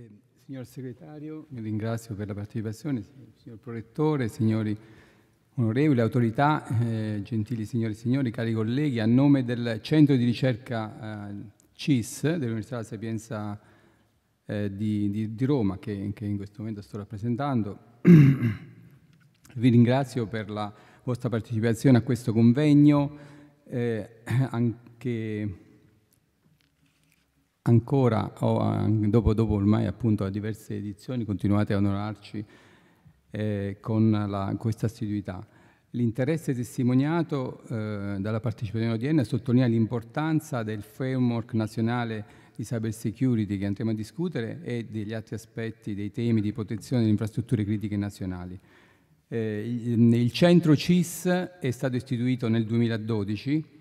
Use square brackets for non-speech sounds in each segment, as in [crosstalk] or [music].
Eh, signor Segretario, vi ringrazio per la partecipazione, signor Prorettore, signori onorevoli autorità, eh, gentili signori e signori, cari colleghi, a nome del Centro di Ricerca eh, CIS dell'Università della Sapienza eh, di, di, di, Roma, che, che, in questo momento sto rappresentando, [clears throat] vi ringrazio per la vostra partecipazione a questo convegno, eh, [clears throat] anche ancora, dopo, dopo ormai appunto a diverse edizioni, continuate a onorarci eh, con, la, questa assiduità. L'interesse testimoniato eh, dalla partecipazione odierna sottolinea l'importanza del framework nazionale di cyber security che andremo a discutere e degli altri aspetti dei temi di protezione delle infrastrutture critiche nazionali. Eh, il, il centro CIS è stato istituito nel 2012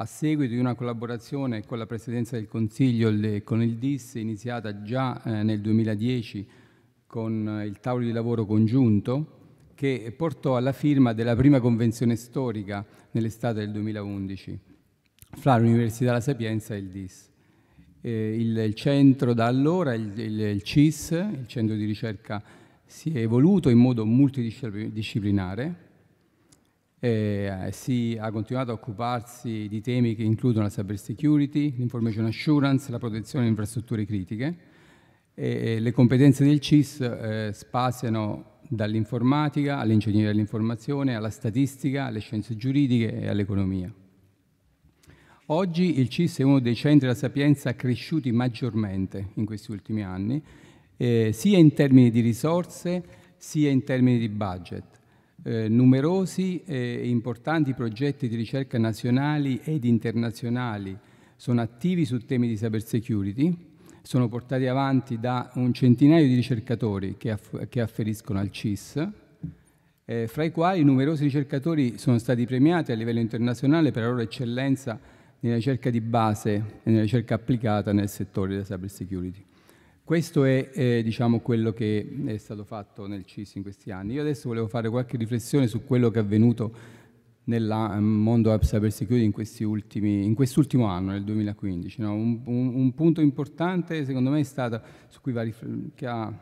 a seguito di una collaborazione con la Presidenza del Consiglio e con il DIS iniziata già eh, nel 2010 con eh, il tavolo di lavoro congiunto che portò alla firma della prima convenzione storica nell'estate del 2011 fra l'Università La Sapienza e il DIS. Eh, il, centro da allora, il CIS, il centro di ricerca, si è evoluto in modo multidisciplinare eh, si ha continuato a occuparsi di temi che includono la cyber security, l'information assurance, la protezione di infrastrutture critiche. E, le competenze del CIS eh, spaziano dall'informatica all'ingegneria dell'informazione, alla statistica, alle scienze giuridiche e all'economia. Oggi il CIS è uno dei centri della sapienza cresciuti maggiormente in questi ultimi anni, eh, sia in termini di risorse sia in termini di budget eh, numerosi e importanti progetti di ricerca nazionali ed internazionali sono attivi su temi di cybersecurity, sono portati avanti da un centinaio di ricercatori che, aff che afferiscono al CIS, eh, fra i quali numerosi ricercatori sono stati premiati a livello internazionale per la loro eccellenza nella ricerca di base e nella ricerca applicata nel settore della cybersecurity. Questo è eh, diciamo, quello che è stato fatto nel CIS in questi anni. Io adesso volevo fare qualche riflessione su quello che è avvenuto nel mm, mondo app cyber security in, quest'ultimo anno, nel 2015. No? Un, un, un, punto importante secondo me è stato, su cui, vale, ha,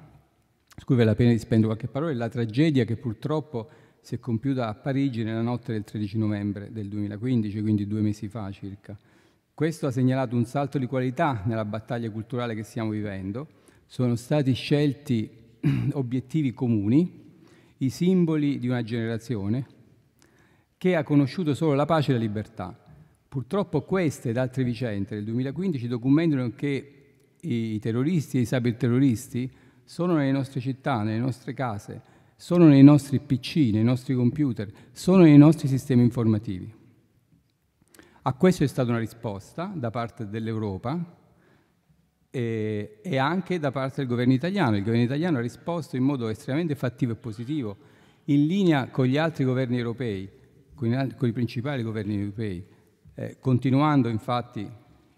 su cui vale la pena di spendere qualche parola, è la tragedia che purtroppo si è compiuta a Parigi nella notte del 13 novembre del 2015, quindi due mesi fa circa. Questo ha segnalato un salto di qualità nella battaglia culturale che stiamo vivendo. Sono stati scelti [clears throat] obiettivi comuni, i simboli di una generazione che ha conosciuto solo la pace e la libertà. Purtroppo queste ed altre vicende del 2015 documentano che i terroristi e i cyberterroristi sono nelle nostre città, nelle nostre case, sono nei nostri PC, nei nostri computer, sono nei nostri sistemi informativi. A questo è stata una risposta da parte dell'Europa e, eh, e, anche da parte del governo italiano. Il governo italiano ha risposto in modo estremamente fattivo e positivo, in linea con gli altri governi europei, con, con i principali governi europei, eh, continuando infatti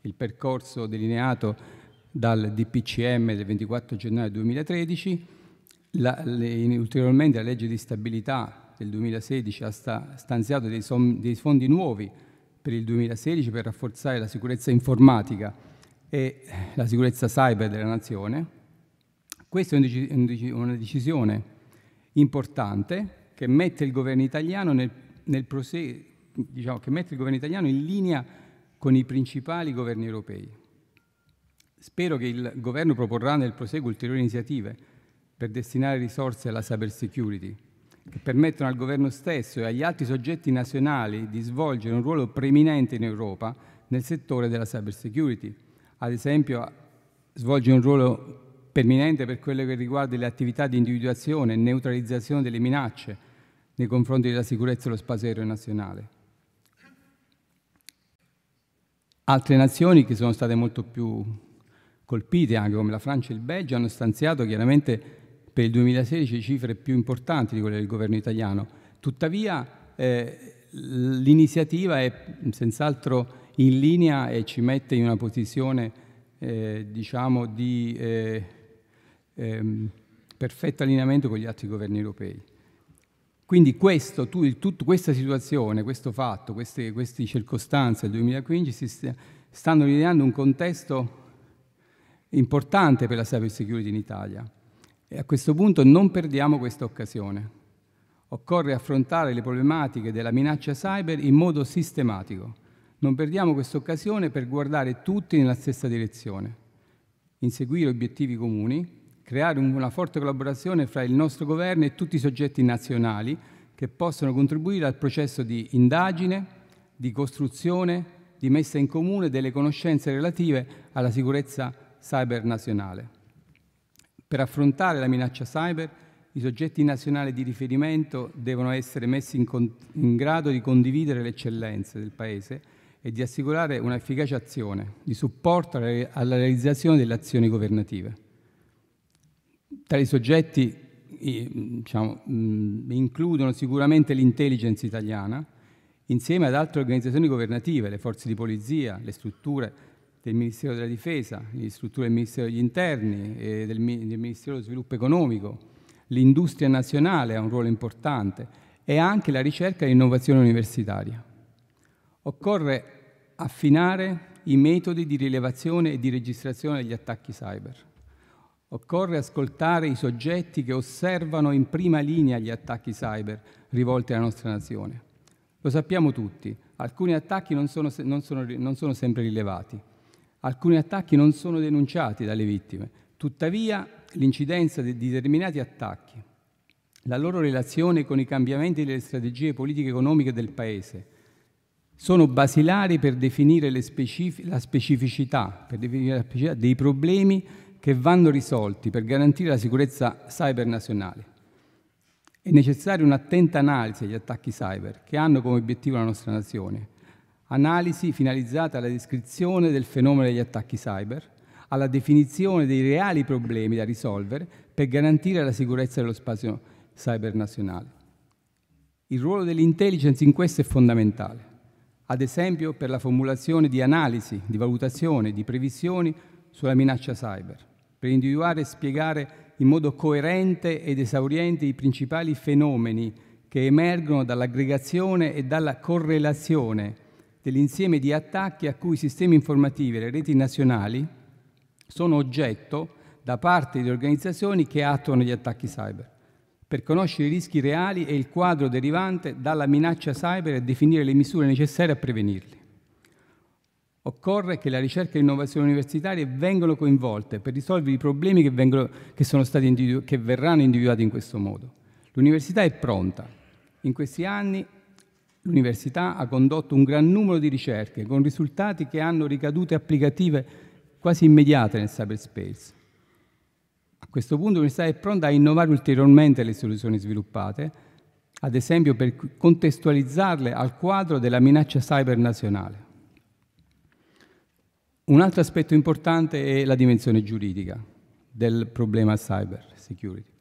il percorso delineato dal DPCM del 24 gennaio 2013, la, le, ulteriormente la legge di stabilità del 2016 ha sta, stanziato dei, som, dei fondi nuovi per il 2016 per rafforzare la sicurezza informatica e la sicurezza cyber della nazione. Questa è una decisione importante che mette il governo italiano, nel, nel prose, diciamo, il governo italiano in linea con i principali governi europei. Spero che il governo proporrà nel proseguo ulteriori iniziative per destinare risorse alla cyber security, che permettono al governo stesso e agli altri soggetti nazionali di svolgere un ruolo preminente in Europa nel settore della cyber security. Ad esempio, svolge un ruolo preminente per quello che riguarda le attività di individuazione e neutralizzazione delle minacce nei confronti della sicurezza dello spazio aereo nazionale. Altre nazioni che sono state molto più colpite, anche come la Francia e il Belgio, hanno stanziato chiaramente per il 2016 cifre più importanti di quelle del governo italiano. Tuttavia eh, l'iniziativa è senz'altro in linea e ci mette in una posizione eh, diciamo di eh, ehm, perfetto allineamento con gli altri governi europei. Quindi questo, tu, tut, questa situazione, questo fatto, queste, queste circostanze del 2015 st stanno rilevando un contesto importante per la cybersecurity in Italia. E a questo punto non perdiamo questa occasione. Occorre affrontare le problematiche della minaccia cyber in modo sistematico. Non perdiamo questa occasione per guardare tutti nella stessa direzione, inseguire obiettivi comuni, creare una forte collaborazione fra il nostro governo e tutti i soggetti nazionali che possono contribuire al processo di indagine, di costruzione, di messa in comune delle conoscenze relative alla sicurezza cyber nazionale. Per affrontare la minaccia cyber, i soggetti nazionali di riferimento devono essere messi in, con- in grado di condividere le eccellenze del Paese e di assicurare un'efficace azione di supporto alla realizzazione delle azioni governative. Tali soggetti diciamo, includono sicuramente l'intelligence italiana, insieme ad altre organizzazioni governative, le forze di polizia, le strutture del Ministero della Difesa, le strutture del Ministero degli Interni e del, del Ministero dello Sviluppo Economico. L'industria nazionale ha un ruolo importante e anche la ricerca e l'innovazione universitaria. Occorre affinare i metodi di rilevazione e di registrazione degli attacchi cyber. Occorre ascoltare i soggetti che osservano in prima linea gli attacchi cyber rivolti alla nostra nazione. Lo sappiamo tutti, alcuni attacchi non sono, non sono, non sono sempre rilevati, Alcuni attacchi non sono denunciati dalle vittime, tuttavia l'incidenza di determinati attacchi, la loro relazione con i cambiamenti delle strategie politiche economiche del Paese, sono basilari per definire, specific- la per definire la specificità dei problemi che vanno risolti per garantire la sicurezza cyber nazionale. È necessaria un'attenta analisi degli attacchi cyber che hanno come obiettivo la nostra nazione, analisi finalizzata alla descrizione del fenomeno degli attacchi cyber, alla definizione dei reali problemi da risolvere per garantire la sicurezza dello spazio cyber nazionale. Il ruolo dell'intelligence in questo è fondamentale, ad esempio per la formulazione di analisi, di valutazione, di previsioni sulla minaccia cyber, per individuare e spiegare in modo coerente ed esauriente i principali fenomeni che emergono dall'aggregazione e dalla correlazione dell'insieme di attacchi a cui i sistemi informativi e le reti nazionali sono oggetto da parte di organizzazioni che attuano gli attacchi cyber, per conoscere i rischi reali e il quadro derivante dalla minaccia cyber e definire le misure necessarie a prevenirli. Occorre che la ricerca e l'innovazione universitarie vengano coinvolte per risolvere i problemi che, vengono, che, individu- che verranno individuati in questo modo. L'università è pronta. In questi anni L'Università ha condotto un gran numero di ricerche con risultati che hanno ricadute applicative quasi immediate nel cyberspace. A questo punto l'Università è pronta a innovare ulteriormente le soluzioni sviluppate, ad esempio per contestualizzarle al quadro della minaccia cyber nazionale. Un altro aspetto importante è la dimensione giuridica del problema cyber security.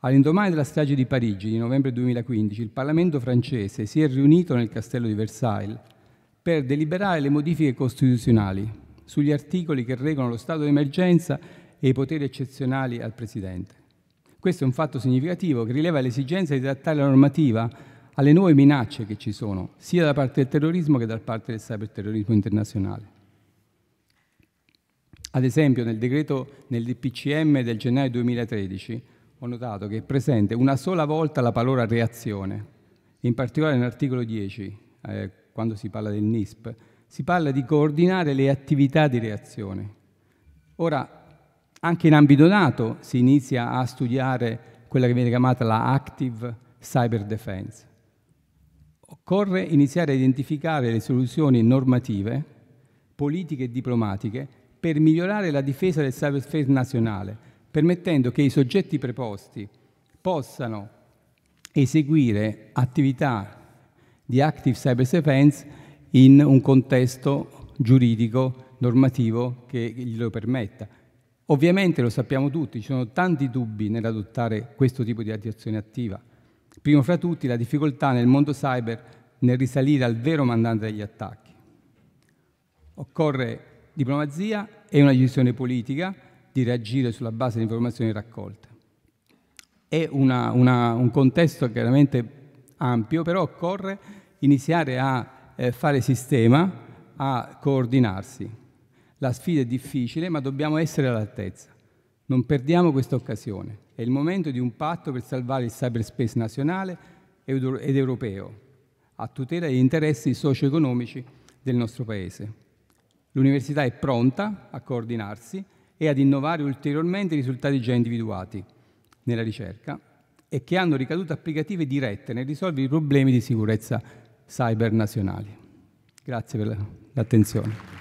All'indomani della strage di Parigi di novembre 2015, il Parlamento francese si è riunito nel castello di Versailles per deliberare le modifiche costituzionali sugli articoli che regolano lo stato di emergenza e i poteri eccezionali al Presidente. Questo è un fatto significativo che rileva l'esigenza di adattare la normativa alle nuove minacce che ci sono, sia da parte del terrorismo che da parte del cyberterrorismo internazionale. Ad esempio, nel decreto nel DPCM del gennaio 2013 ho notato che è presente una sola volta la parola reazione, in particolare nell'articolo 10, eh, quando si parla del NISP, si parla di coordinare le attività di reazione. Ora, anche in ambito NATO si inizia a studiare quella che viene chiamata la Active Cyber Defense. Occorre iniziare a identificare le soluzioni normative, politiche e diplomatiche per migliorare la difesa del cyberspace nazionale, permettendo che i soggetti preposti possano eseguire attività di active cyber defense in un contesto giuridico, normativo che glielo permetta. Ovviamente lo sappiamo tutti, ci sono tanti dubbi nell'adottare questo tipo di azione attiva. Primo fra tutti la difficoltà nel mondo cyber nel risalire al vero mandante degli attacchi. Occorre diplomazia e una gestione politica di reagire sulla base di informazioni raccolte. È una, una, un contesto chiaramente ampio, però occorre iniziare a eh, fare sistema, a coordinarsi. La sfida è difficile, ma dobbiamo essere all'altezza. Non perdiamo questa occasione. È il momento di un patto per salvare il cyberspace nazionale ed europeo, a tutela degli interessi socio-economici del nostro Paese. L'università è pronta a coordinarsi, e ad innovare ulteriormente i risultati già individuati nella ricerca e che hanno ricadute applicative dirette nel risolvere i problemi di sicurezza cyber nazionali. Grazie per l'attenzione.